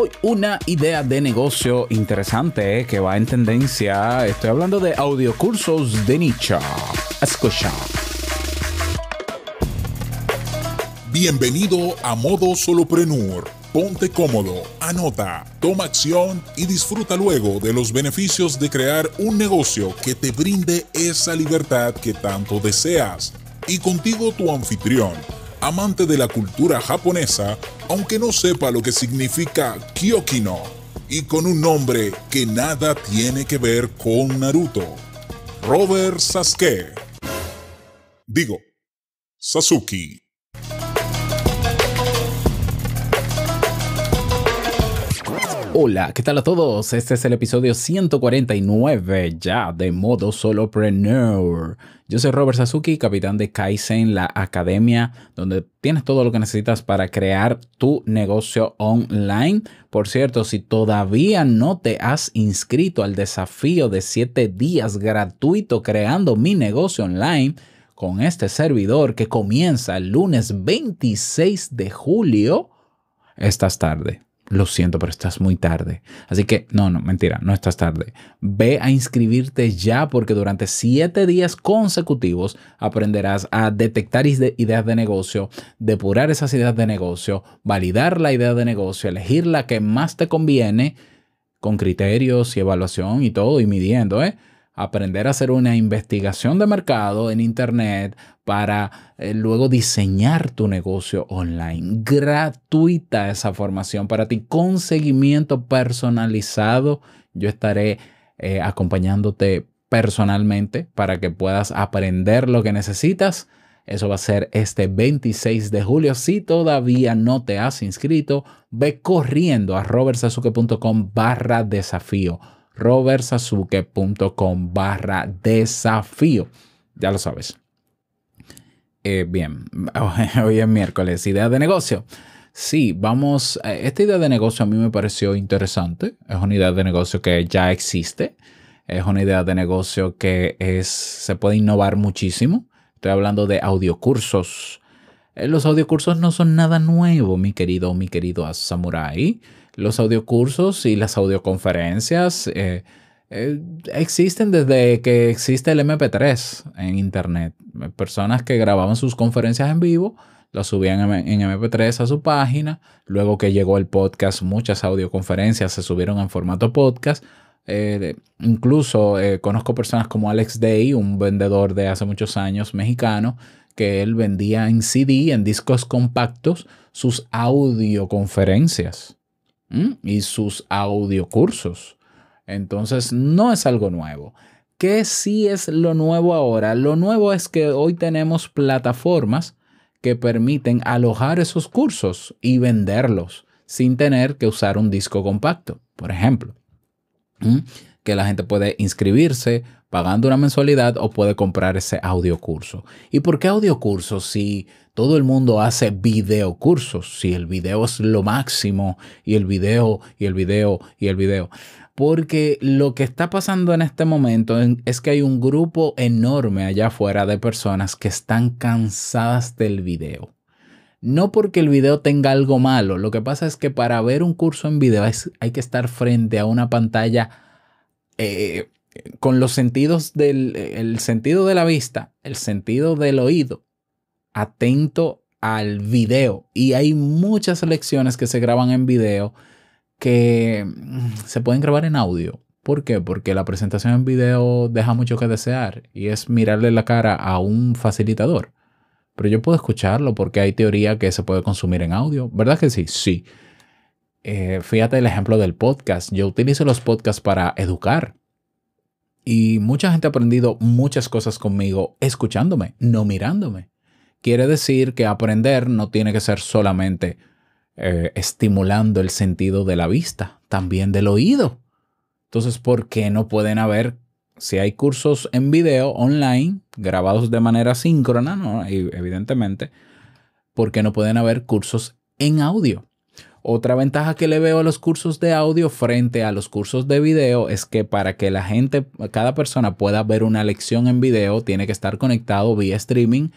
Hoy una idea de negocio interesante eh, que va en tendencia. Estoy hablando de audiocursos de nicho. Escucha. Bienvenido a Modo Soloprenur. Ponte cómodo, anota, toma acción y disfruta luego de los beneficios de crear un negocio que te brinde esa libertad que tanto deseas. Y contigo tu anfitrión, amante de la cultura japonesa, aunque no sepa lo que significa Kyokino, y con un nombre que nada tiene que ver con Naruto, Robert Sasuke. Digo, Sasuke. Hola, ¿qué tal a todos? Este es el episodio 149 ya de modo solopreneur. Yo soy Robert Sasuki, capitán de Kaizen, la academia donde tienes todo lo que necesitas para crear tu negocio online. Por cierto, si todavía no te has inscrito al desafío de 7 días gratuito creando mi negocio online, con este servidor que comienza el lunes 26 de julio, estás tarde lo siento, pero estás muy tarde. Así que, no, no, mentira, no estás tarde. Ve a inscribirte ya porque durante siete días consecutivos aprenderás a detectar ideas de negocio, depurar esas ideas de negocio, validar la idea de negocio, elegir la que más te conviene con criterios y evaluación y todo y midiendo, ¿eh? aprender a hacer una investigación de mercado en Internet para eh, luego diseñar tu negocio online. Gratuita esa formación para ti con seguimiento personalizado. Yo estaré eh, acompañándote personalmente para que puedas aprender lo que necesitas. Eso va a ser este 26 de julio. Si todavía no te has inscrito, ve corriendo a robertsazuke.com barra desafío robertsasuke.com barra desafío. Ya lo sabes. Eh, bien, hoy es miércoles, idea de negocio. Sí, vamos, eh, esta idea de negocio a mí me pareció interesante. Es una idea de negocio que ya existe. Es una idea de negocio que es, se puede innovar muchísimo. Estoy hablando de audiocursos eh, los audiocursos no son nada nuevo, mi querido mi querido samurai. Los audiocursos y las audioconferencias eh, eh, existen desde que existe el MP3 en Internet. Personas que grababan sus conferencias en vivo, las subían en MP3 a su página. Luego que llegó el podcast, muchas audioconferencias se subieron en formato podcast. incluso conozco personas como Alex Day, un vendedor de hace muchos años mexicano, que él vendía en CD, en discos compactos, sus audioconferencias y sus audiocursos. Entonces, no es algo nuevo. ¿Qué sí es lo nuevo ahora? Lo nuevo es que hoy tenemos plataformas que permiten alojar esos cursos y venderlos sin tener que usar un disco compacto, por ejemplo que la gente puede inscribirse pagando una mensualidad o puede comprar ese audio curso. ¿Y por qué audio curso si todo el mundo hace video cursos? Si el video es lo máximo y el video y el video y el video. Porque lo que está pasando en este momento es que hay un grupo enorme allá afuera de personas que están cansadas del video. No porque el video tenga algo malo, lo que pasa es que para ver un curso en video hay que estar frente a una pantalla eh, con los sentidos del el sentido de la vista, el sentido del oído, atento al video. Y hay muchas lecciones que se graban en video que mm, se pueden grabar en audio. ¿Por qué? Porque la presentación en video deja mucho que desear y es mirarle la cara a un facilitador. Pero yo puedo escucharlo porque hay teoría que se puede consumir en audio. ¿Verdad que sí? Sí. Eh, fíjate el ejemplo del podcast. Yo utilizo los podcasts para educar. Y mucha gente ha aprendido muchas cosas conmigo escuchándome, no mirándome. Quiere decir que aprender no tiene que ser solamente eh, estimulando el sentido de la vista, también del oído. Entonces, ¿por qué no pueden haber, si hay cursos en video online, grabados de manera síncrona, ¿no? evidentemente, ¿por qué no pueden haber cursos en audio? Otra ventaja que le veo a los cursos de audio frente a los cursos de video es que para que la gente, cada persona pueda ver una lección en video, tiene que estar conectado vía streaming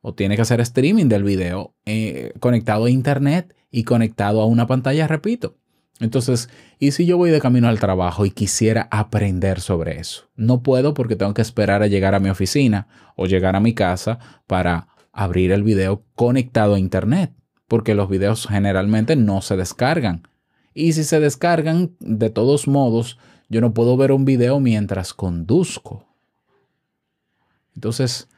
o tiene que hacer streaming del video eh, conectado a internet y conectado a una pantalla, repito. Entonces, ¿y si yo voy de camino al trabajo y quisiera aprender sobre eso? No puedo porque tengo que esperar a llegar a mi oficina o llegar a mi casa para abrir el video conectado a internet porque los videos generalmente no se descargan. Y si se descargan, de todos modos, yo no puedo ver un video mientras conduzco. Entonces,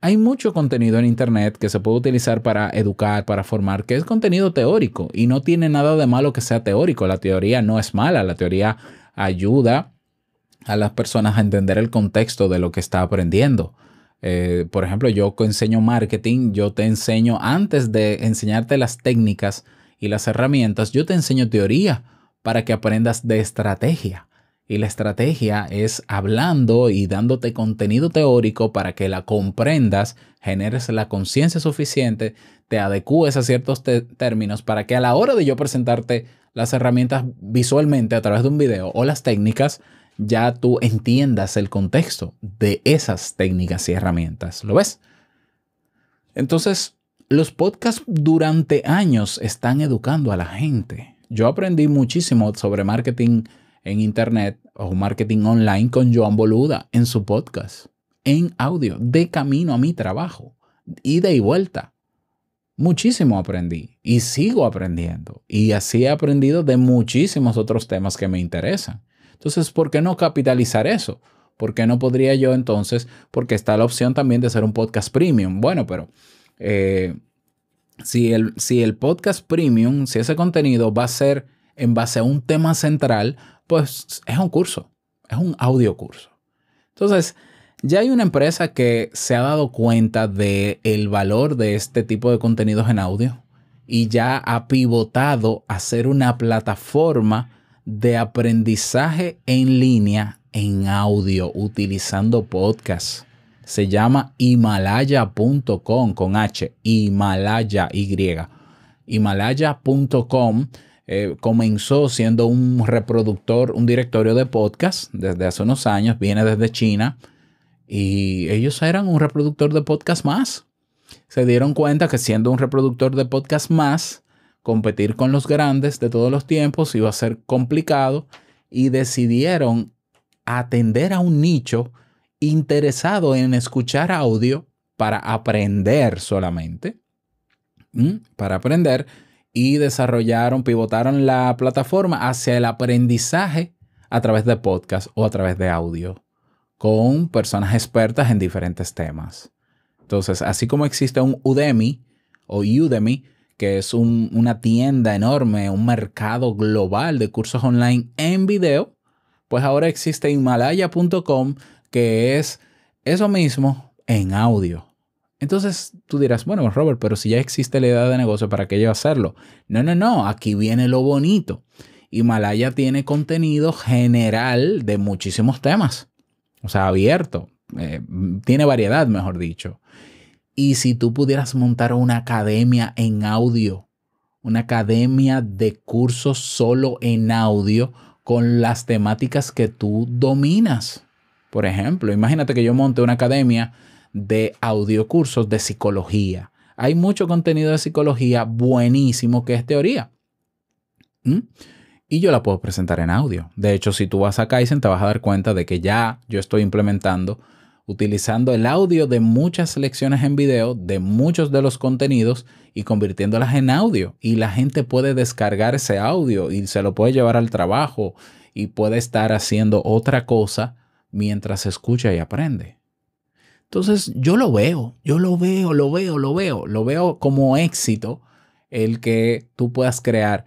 hay mucho contenido en Internet que se puede utilizar para educar, para formar, que es contenido teórico y no tiene nada de malo que sea teórico. La teoría no es mala, la teoría ayuda a las personas a entender el contexto de lo que está aprendiendo. Eh, por ejemplo, yo enseño marketing, yo te enseño, antes de enseñarte las técnicas y las herramientas, yo te enseño teoría para que aprendas de estrategia. Y la estrategia es hablando y dándote contenido teórico para que la comprendas, generes la conciencia suficiente, te adecúes a ciertos términos para que a la hora de yo presentarte las herramientas visualmente a través de un video o las técnicas, ya tú entiendas el contexto de esas técnicas y herramientas. ¿Lo ves? Entonces, los podcasts durante años están educando a la gente. Yo aprendí muchísimo sobre marketing en internet o marketing online con Joan Boluda en su podcast, en audio, de camino a mi trabajo, ida y vuelta. Muchísimo aprendí y sigo aprendiendo. Y así he aprendido de muchísimos otros temas que me interesan. Entonces, ¿por qué no capitalizar eso? ¿Por qué no podría yo entonces? Porque está la opción también de ser un podcast premium. Bueno, pero eh, si, el, si el podcast premium, si ese contenido va a ser en base a un tema central, pues es un curso, es un audio curso. Entonces, ya hay una empresa que se ha dado cuenta del el valor de este tipo de contenidos en audio y ya ha pivotado a ser una plataforma de aprendizaje en línea en audio utilizando podcast. Se llama himalaya.com con H, Himalaya Y. Himalaya.com eh, comenzó siendo un reproductor, un directorio de podcast desde hace unos años, viene desde China y ellos eran un reproductor de podcast más. Se dieron cuenta que siendo un reproductor de podcast más, competir con los grandes de todos los tiempos iba a ser complicado y decidieron atender a un nicho interesado en escuchar audio para aprender solamente, para aprender y desarrollaron, pivotaron la plataforma hacia el aprendizaje a través de podcast o a través de audio con personas expertas en diferentes temas. Entonces, así como existe un Udemy o Udemy, que es una tienda enorme, un mercado global de cursos online en video, pues ahora existe himalaya.com que es eso mismo en audio. Entonces tú dirás, bueno, Robert, pero si ya existe la idea de negocio, ¿para qué yo hacerlo? No, no, no, aquí viene lo bonito. Himalaya tiene contenido general de muchísimos temas, o sea, abierto, eh, tiene variedad, mejor dicho. Y si tú pudieras montar una academia en audio, una academia de cursos solo en audio con las temáticas que tú dominas. Por ejemplo, imagínate que yo monte una academia de audio cursos de psicología. Hay mucho contenido de psicología buenísimo que es teoría. ¿Mm? Y yo la puedo presentar en audio. De hecho, si tú vas a Kaizen, te vas a dar cuenta de que ya yo estoy implementando utilizando el audio de muchas lecciones en video, de muchos de los contenidos y convirtiéndolas en audio. Y la gente puede descargar ese audio y se lo puede llevar al trabajo y puede estar haciendo otra cosa mientras escucha y aprende. Entonces yo lo veo, yo lo veo, lo veo, lo veo, lo veo como éxito el que tú puedas crear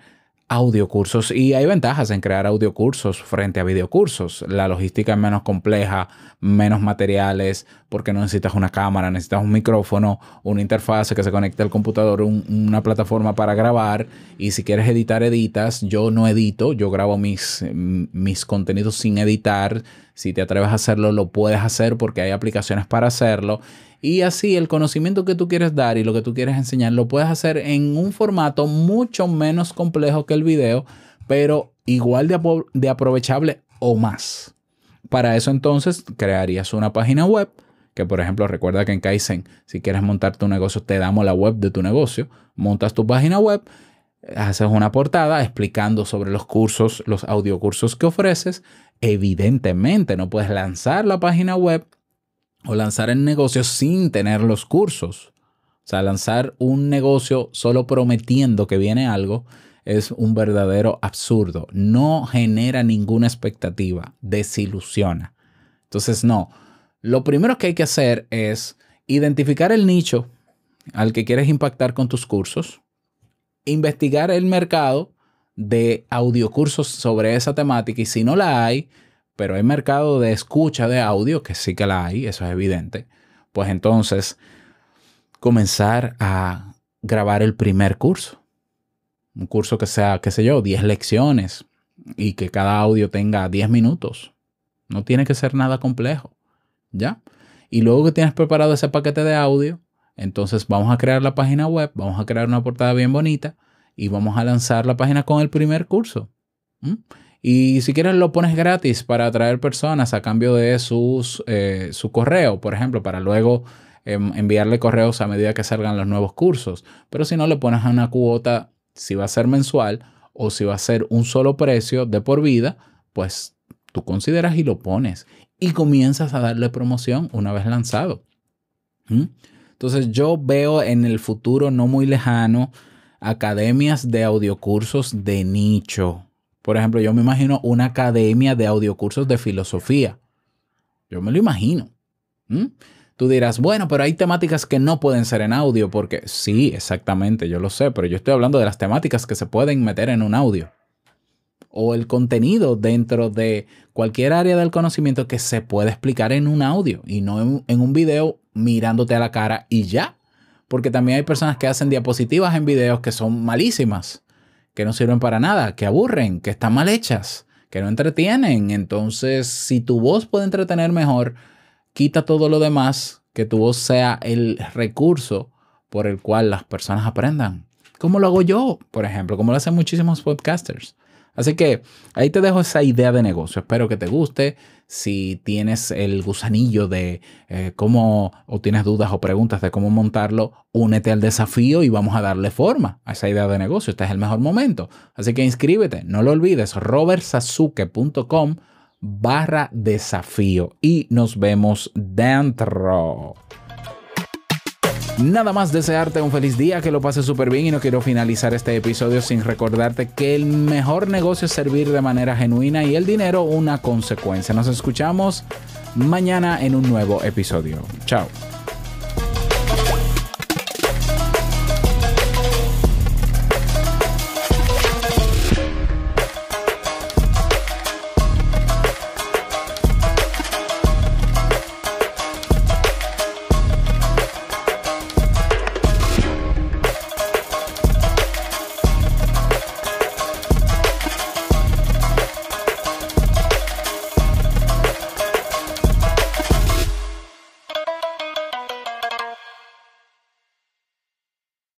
audiocursos y hay ventajas en crear audiocursos frente a videocursos. La logística es menos compleja, menos materiales, porque no necesitas una cámara, necesitas un micrófono, una interfaz que se conecte al computador, una plataforma para grabar y si quieres editar, editas. Yo no edito, yo grabo mis, mis contenidos sin editar. Si te atreves a hacerlo, lo puedes hacer porque hay aplicaciones para hacerlo y así el conocimiento que tú quieres dar y lo que tú quieres enseñar lo puedes hacer en un formato mucho menos complejo que el video, pero igual de, aprovechable o más. Para eso entonces crearías una página web que por ejemplo recuerda que en Kaizen, si quieres montar tu negocio, te damos la web de tu negocio, montas tu página web, haces una portada explicando sobre los cursos, los audiocursos que ofreces. Evidentemente no puedes lanzar la página web o lanzar el negocio sin tener los cursos. O sea, lanzar un negocio solo prometiendo que viene algo es un verdadero absurdo. No genera ninguna expectativa, desilusiona. Entonces, no. Lo primero que hay que hacer es identificar el nicho al que quieres impactar con tus cursos, investigar el mercado de audiocursos sobre esa temática y si no la hay, pero hay mercado de escucha de audio, que sí que la hay, eso es evidente, pues entonces comenzar a grabar el primer curso. Un curso que sea, qué sé yo, 10 lecciones y que cada audio tenga 10 minutos. No tiene que ser nada complejo, ¿ya? Y luego que tienes preparado ese paquete de audio, entonces vamos a crear la página web, vamos a crear una portada bien bonita y vamos a lanzar la página con el primer curso. Y si quieres lo pones gratis para atraer personas a cambio de sus, eh, su correo, por ejemplo, para luego em, enviarle correos a medida que salgan los nuevos cursos. Pero si no, le pones una cuota, si va a ser mensual o si va a ser un solo precio de por vida, pues tú consideras y lo pones. Y comienzas a darle promoción una vez lanzado. ¿Mm? Entonces yo veo en el futuro no muy lejano academias de audiocursos de nicho por ejemplo, yo me imagino una academia de audiocursos de filosofía. Yo me lo imagino. Tú dirás, bueno, pero hay temáticas que no pueden ser en audio, porque sí, exactamente, yo lo sé, pero yo estoy hablando de las temáticas que se pueden meter en un audio. O el contenido dentro de cualquier área del conocimiento que se puede explicar en un audio y no en un video mirándote a la cara y ya. Porque también hay personas que hacen diapositivas en videos que son malísimas que no sirven para nada, que aburren, que están mal hechas, que no entretienen. Entonces, si tu voz puede entretener mejor, quita todo lo demás, que tu voz sea el recurso por el cual las personas aprendan. ¿Cómo lo hago yo, por ejemplo, como lo hacen muchísimos podcasters. Así que ahí te dejo esa idea de negocio. Espero que te guste. Si tienes el gusanillo de eh, cómo o tienes dudas o preguntas de cómo montarlo, únete al desafío y vamos a darle forma a esa idea de negocio. Este es el mejor momento. Así que inscríbete. No lo olvides, robertsazuke.com barra desafío y nos vemos dentro. Nada más desearte un feliz día, que lo pases súper bien y no quiero finalizar este episodio sin recordarte que el mejor negocio es servir de manera genuina y el dinero una consecuencia. Nos escuchamos mañana en un nuevo episodio. Chao.